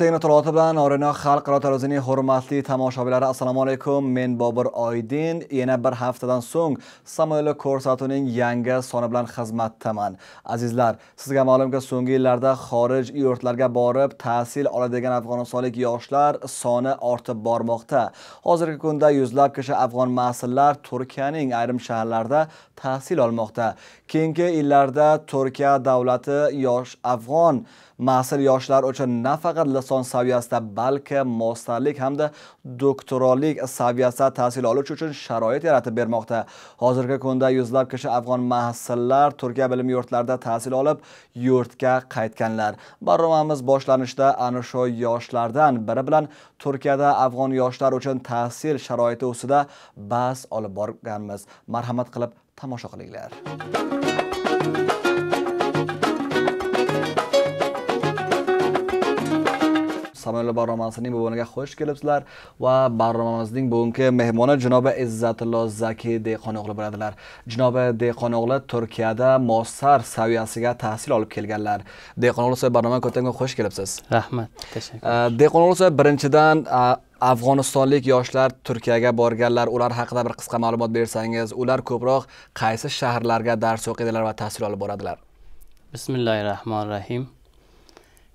nuqtai nutoloti bilan orina xalqaro tarozining hurmatli tomoshabinlari assalomu alaykum men bobur oydin yana bir haftadan so'ng samoyil ko'rsatuvining yangi soni bilan xizmatdaman azizlar sizga ma'lumki so'nggi yillarda xorij yurtlarga borib ta'sil oladigan afg'onistonlik yoshlar soni ortib bormoqda hozirgi kunda yuzlab kishi afg'on mas'ullar turkiyaning ayrim shaharlarida ta'sil olmoqda keyingi yillarda turkiya davlati yosh afg'on mas'ul yoshlar uchun nafaqat inson saviyasida balki masterlik hamda doktoralik saviyasida tahsil olish uchun sharoit yaratib bermoqda hozirgi kunda yuzlab kishi afg'on mahsillar turkiya bilim yurtlarida tahsil olib yurtga qaytganlar barnomamiz boshlanishda ana shu yoshlardan biri bilan turkiyada afg'on yoshlar uchun tahsil sharoiti ustida bahs olib borganmiz marhamat qilib tomosha qilinglar samimiy barnomasining bugunga xush kelibsizlar va barnomamizning bugungi mehmoni janobi izzatullo zaki dehqono'g'li bo'ladilar janobi dehqono'g'li turkiyada mossar saviyasiga tahsil olib kelganlar dehqono'g'li so'y barnomaga ko'tamga xush kelibsiz rahmat tashakkur dehqono'g'li soy birinchidan afg'onistonlik yoshlar turkiyaga borganlar ular haqida bir qisqa ma'lumot bersangiz ular ko'proq qaysi shaharlarga dars o'qiydilar va tahsil olib boradilar bismillahi rohmanir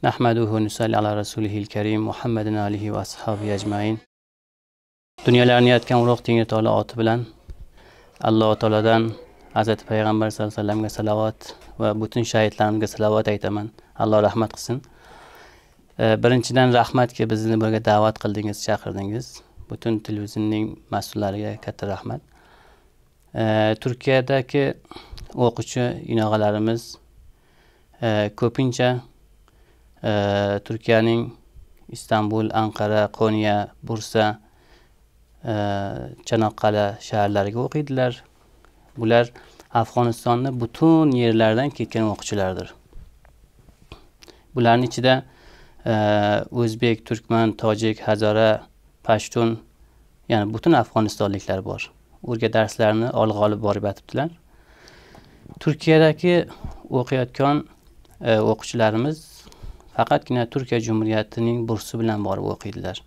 nahmaduhu nusalli ala rasulihil karim muhammadin alihi va ashabi ajmain dunyolarni yaratgan ulug' tengi taolo oti bilan alloh taolodan hazrati payg'ambar sallallohu alayhi vasallamga salovat va butun shahidlarimizga salovat aytaman alloh rahmat qilsin e, birinchidan rahmatki bizni bunga da'vat qildingiz chaqirdingiz butun televizorning mas'ullariga katta rahmat e, turkiyadagi o'quvchi inog'alarimiz e, ko'pincha turkiyaning istanbul anqara qo'niya bursa e, chanoqqal'a shaharlariga o'qiydilar bular afg'onistonni butun yerlaridan ketgan o'qituvchilardir bularni ichida e, o'zbek turkman tojik hazora pashtun ya'ni butun afg'onistonliklar bor ularga darslarni olg'a olib borib yotibdilar turkiyadagi o'qiyotgan e, o'quvchilarimiz faqatgina turkiya jumhuriyatining bursi bilan borib o'qiydilar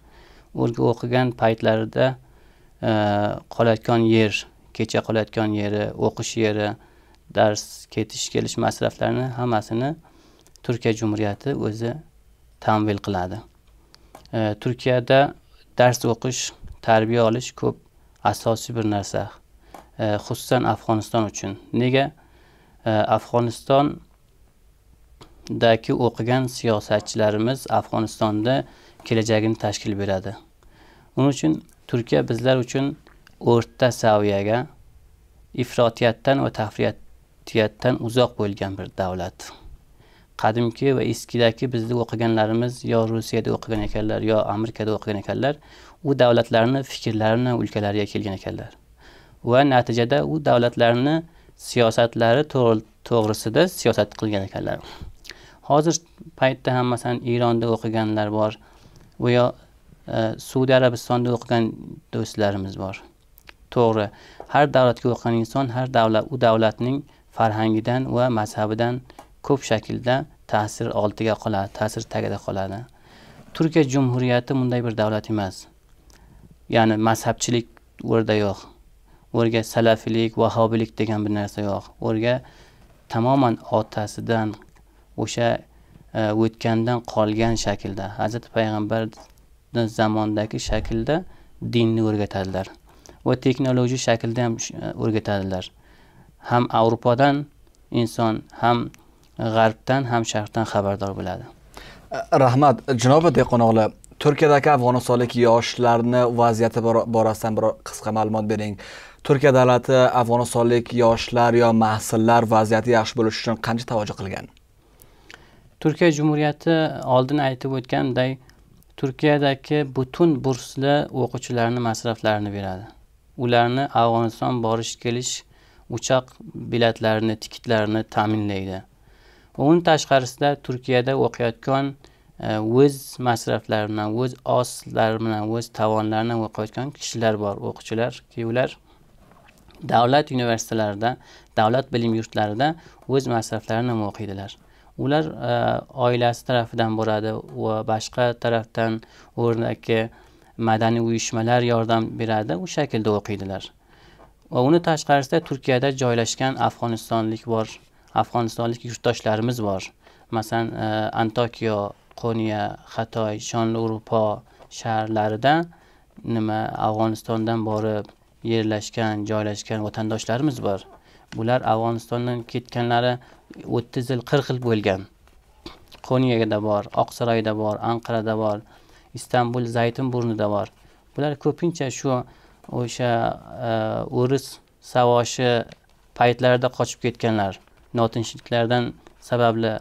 o'rga o'qigan paytlarida e, qolayotgan yer kecha qolayotgan yeri o'qish yeri dars ketish kelish masraflarini hammasini turkiya jumhuriyati o'zi tamvil qiladi e, turkiyada dars o'qish tarbiya olish ko'p asosiy bir narsa e, xususan afg'oniston uchun nega afg'oniston dagi o'qigan siyosatchilarimiz afg'onistonda kelajagini tashkil beradi uning uchun turkiya bizlar uchun o'rta saviyaga ifrotiyatdan va tafriyatiyatdan uzoq bo'lgan bir davlat qadimki va eskidagi bizni o'qiganlarimiz yo rusiyada o'qigan ekanlar yo amerikada o'qigan ekanlar u davlatlarni fikrlarini o'lkalariga kelgan ekanlar va natijada u davlatlarni siyosatlari to'g'risida siyosat qilgan ekanlar hozir paytda ham masalan eronda o'qiganlar bor yo e, saudiya arabistonda o'qigan do'stlarimiz bor to'g'ri har davlatga o'qigan inson har davlat u davlatning farhangidan va mazhabidan ko'p shaklda ta'sir oldiga qoladi ta'sir tagida qoladi turkiya jumhuriyati bunday bir davlat emas ya'ni mazhabchilik u yerda yo'q u yerga salafiylik vahobiylik degan bir narsa yo'q u yerga tamoman otasidan o'sha e, o'tgandan qolgan shaklda hazrati payg'ambarni zamondagi shaklda dinni o'rgatadilar va texnologik shaklda ham e, o'rgatadilar ham avropadan inson ham g'arbdan ham sharqdan xabardor bo'ladi e, rahmat janobi dehqonoglar turkiyadagi afg'onistonlik yoshlarni vaziyati borasida biror qisqa ma'lumot bering turkiya davlati afg'onistonlik yoshlar yo mahsullar vaziyati yaxshi bo'lishi uchun qancha tavajjuh qilgan turkiya jumuriyati oldin aytib o'tganimday turkiyadagi butun bursli o'quvchilarni masraflarini beradi ularni afg'oniston borish kelish uchoq biletlarini tikitlarini ta'minlaydi uni tashqarisida turkiyada o'qiyotgan e, o'z masraflari bilan o'z oslari bilan o'z tovonlari bilan o'qiyotgan kishilar bor o'quvchilarki ular davlat universitetlarida davlat bilim yurtlarida o'z masraflarini o'qiydilar ular e, oilasi tarafidan bo'ladi va boshqa tarafdan o'rnaki madaniy uyushmalar yordam beradi u shaklda o'qiydilar va uni tashqarisida turkiyada joylashgan afg'onistonlik bor afg'onistonlik yurtdoshlarimiz bor masalan e, antokiyo qo'niya xatoy shonliurfa shaharlarida nima afg'onistondan borib yerlashgan joylashgan vatandoshlarimiz bor bular afg'onistondan ketganlari o'ttiz yil qirq yil bo'lgan qo'niyada bor oqsaroyda bor anqarada bor istanbul burnida bor bular ko'pincha shu o'sha e, o'ris savoshi paytlarida qochib ketganlar notinchliklardan sababli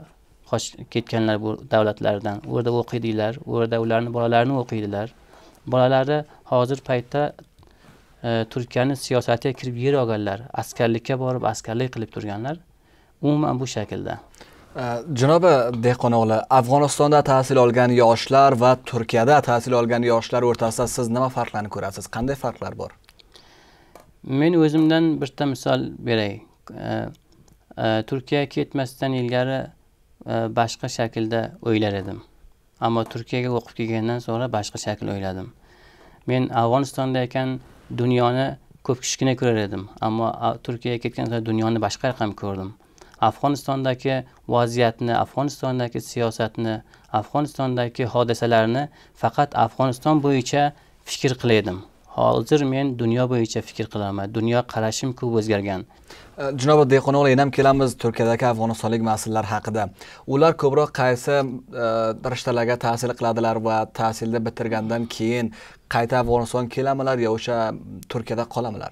qochib ketganlar bu davlatlardan u yerda o'qiydilar u yerda ularni bolalarini o'qiydilar bolalari hozir paytda e, turkiyani siyosatiga kirib yer olganlar askarlikka borib askarlik qilib turganlar umuman bu shaklda janobi dehqon o'g'li afg'onistonda tahsil olgan yoshlar va turkiyada tahsil olgan yoshlar o'rtasida siz nima farqlarni ko'rasiz qanday farqlar bor men o'zimdan bitta misol beray e, turkiyaga ketmasdan ilgari e, boshqa shaklda o'ylar edim ammo turkiyaga o'qib kelgandan so'ngra boshqa shakl o'yladim men afg'onistonda ekan dunyoni ko'p kichkina ko'rar edim ammo turkiyaga ketgan so'ng dunyoni boshqa raqam ko'rdim afg'onistondagi vaziyatni afg'onistondagi siyosatni afg'onistondagi hodisalarni faqat afg'oniston bo'yicha fikr qilaydim hozir men dunyo bo'yicha fikr qilaman dunyo qarashim ko'p o'zgargan janob dehqono'g'li yana kelamiz turkiyadagi afg'onistonlik mas'ullar haqida ular ko'proq qaysi e, rishtalarga tahsil qiladilar va tahsilni bitirgandan keyin qayta afg'onistonga kelamilar yo o'sha turkiyada qolamilar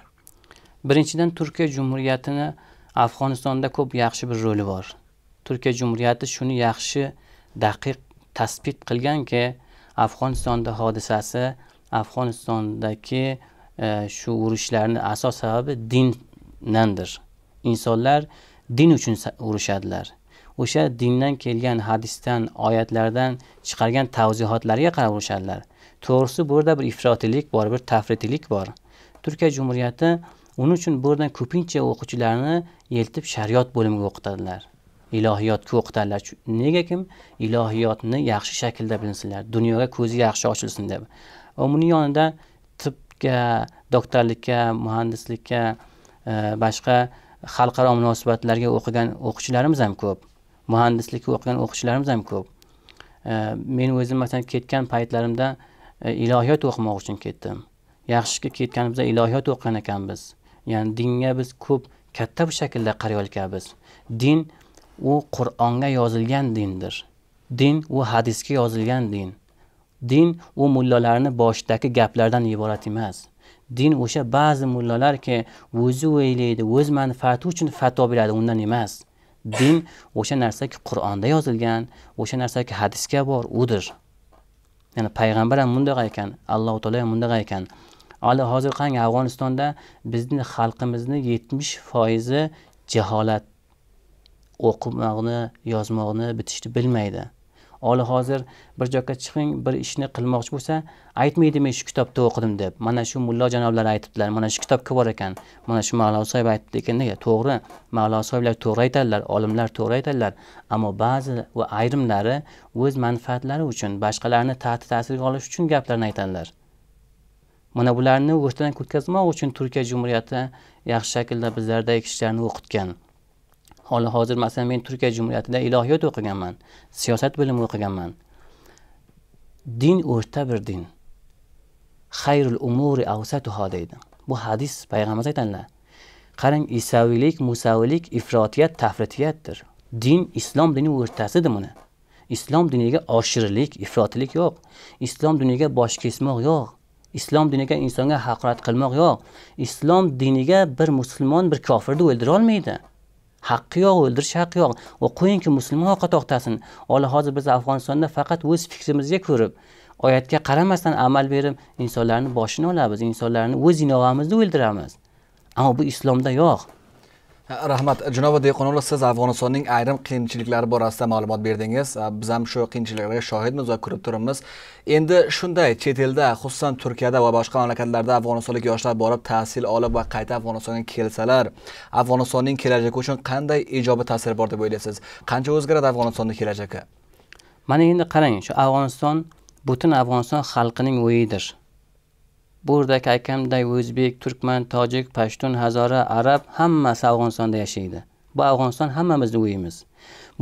birinchidan turkiya jumhuriyatini afg'onistonda ko'p yaxshi bir roli bor turkiya jumhuriyati shuni yaxshi daqiq tasbit qilganki afg'onistonda hodisasi afg'onistondagi e, shu e, urushlarni asos sababi dindandir insonlar din uchun urushadilar o'sha dindan kelgan hadisdan oyatlardan chiqargan tavzihotlarga qarab urushadilar to'g'risi bu yerda bir ifrotilik bor bir tafritilik bor turkiya jumhuriyati Uning uchun bu yerdan ko'pincha o'quvchilarni yeltib shariat bo'limiga o'qitadilar. Ilohiyotga o'qitadilar. Nega kim ilohiyotni yaxshi shaklda bilinsinlar, dunyoga ko'zi yaxshi ochilsin deb. Va buning yonida tibbga, doktorlikka, muhandislikka, e, boshqa xalqaro munosabatlarga o'qigan o'quvchilarimiz ham ko'p. Muhandislikka o'qigan o'quvchilarimiz ham ko'p. E, men o'zim masalan ketgan paytlarimda e, ilohiyot o'qimoq uchun ketdim. Yaxshishga ketganimizda ilohiyot o'qigan ekanmiz. ya'ni dinga biz ko'p katta bu shaklda qarayotganmiz din u qur'onga yozilgan dindir din u hadisga yozilgan din din u mullalarni boshidagi gaplardan iborat emas din o'sha ba'zi mullalarki o'zi o'ylaydi o'z manfaati uchun fatvo beradi undan emas din o'sha narsaki qur'onda yozilgan o'sha narsaki hadisga bor udir ya'ni payg'ambar ham bunday ekan alloh taolo ham mundoq ekan hali hozir qarang afg'onistonda bizni xalqimizni yetmish foizi jaholat o'qimoqni yozmoqni bitishni bilmaydi hali hozir bir joyga chiqing bir ishni qilmoqchi bo'lsa aytmaydi men shu kitobda o'qidim deb mana shu mullo janoblar aytibdilar mana shu kitobga bor ekan mana shu malo sohib aytibdi ekan nega to'g'ri malo sohiblar to'g'ri aytadilar olimlar to'g'ri aytadilar ammo ba'zi va ayrimlari o'z manfaatlari uchun boshqalarni ta'ti ta'sirga olish uchun gaplarni aytadilar mana bularni o'shdan ketkazmoq uchun turkiya jumuriyati yaxshi shaklda bizlardagi kishilarni o'qitgan hali hozir masalan men turkiya jumhuriyatida ilohiyot o'qiganman siyosat bilimi o'qiganman din o'rta bir din xayrul umuri avsatuho deydi bu hadis payg'ambarimiz aytadilar qarang isaviylik musaviylik ifrotiyat tafritiyatdir din islom dini o'rtasidir buni islom diniga oshirilik ifrotlik yo'q islom diniga bosh kesmoq yo'q islom diniga insonga haqorat qilmoq yo'q islom diniga bir musulmon bir kofirni o'ldira olmaydi haqqi yo'q o'ldirish haqqi yo'q va qo'yingki musulmon orqa to'xtasin hali hozir biz afg'onistonda faqat o'z fikrimizga ko'rib oyatga qaramasdan amal berib insonlarni boshini olamiz insonlarni o'z inovamizni o'ldiramiz ammo bu islomda yo'q rahmat janob dehqonovlar siz afg'onistonning ayrim qiyinchiliklari borasida ma'lumot berdingiz biz ham shu qiyinchiliklarga shohidmiz va ko'rib turibmiz endi shunday chet elda xususan turkiyada va boshqa mamlakatlarda afg'onistonlik yoshlar borib ta'lim olib va qayta afg'onistonga kelsalar afg'onistonning kelajagi uchun qanday ijobiy ta'sir bor deb o'ylaysiz qancha o'zgaradi afg'onistonni kelajagi mana endi qarang shu afg'oniston butun afg'oniston xalqining o'yidir buradagi akamday o'zbek turkman tojik pashtun hazora arab hammasi afg'onistonda yashaydi bu afg'oniston hammamizni uyimiz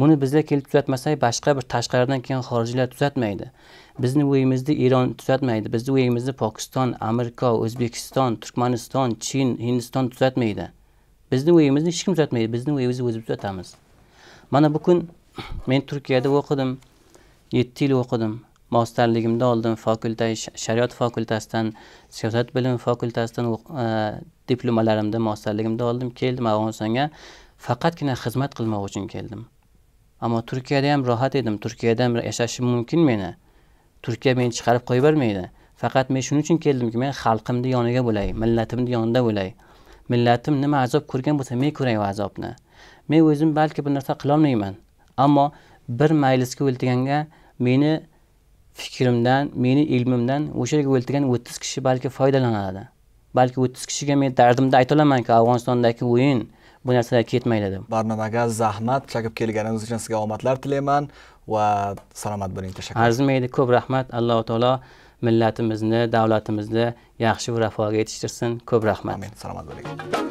buni bizga kelib tuzatmasak boshqa bir tashqaridan kelgan xorijiylar tuzatmaydi bizni uyimizni eron tuzatmaydi bizni uyimizni pokiston amerika o'zbekiston turkmaniston chin hindiston tuzatmaydi bizni uyimizni hech kim tuzatmaydi bizni uyimizni o'zimiz tuzatamiz mana bu kun men turkiyada o'qidim yetti yil o'qidim masterligimda oldim fakulta shariat fakultasidan siyosat bilimi fakultasidan uh, diplomalarimni masterligimda oldim keldim afg'onistonga faqatgina xizmat qilmoq uchun keldim ammo turkiyada ham rohat edim turkiyada ham yashashim mumkin meni turkiya meni chiqarib qo'yib bermaydi faqat men shuning uchun keldimki men xalqimni yoniga bo'lay millatimni yonida bo'lay millatim nima azob ko'rgan bo'lsa men ko'ray u azobni men o'zim balki bir narsa qilolmayman ammo bir maylisga o'ltiganga meni fikrimdan meni ilmimdan o'sha yerga o'ltirgan o'ttiz kishi balki foydalanadi balki o'ttiz kishiga men dardimni ayta olamanku afg'onistondagi o'yin bu narsalar ketmaydi deb barnomaga zahmat chaqib kelganingiz uchun sizga omadlar tilayman va salomat bo'ling tashakkur arzimaydi ko'p rahmat alloh taolo millatimizni davlatimizni yaxshi va rafoga yetishtirsin ko'p rahmat amin salomat bo'ling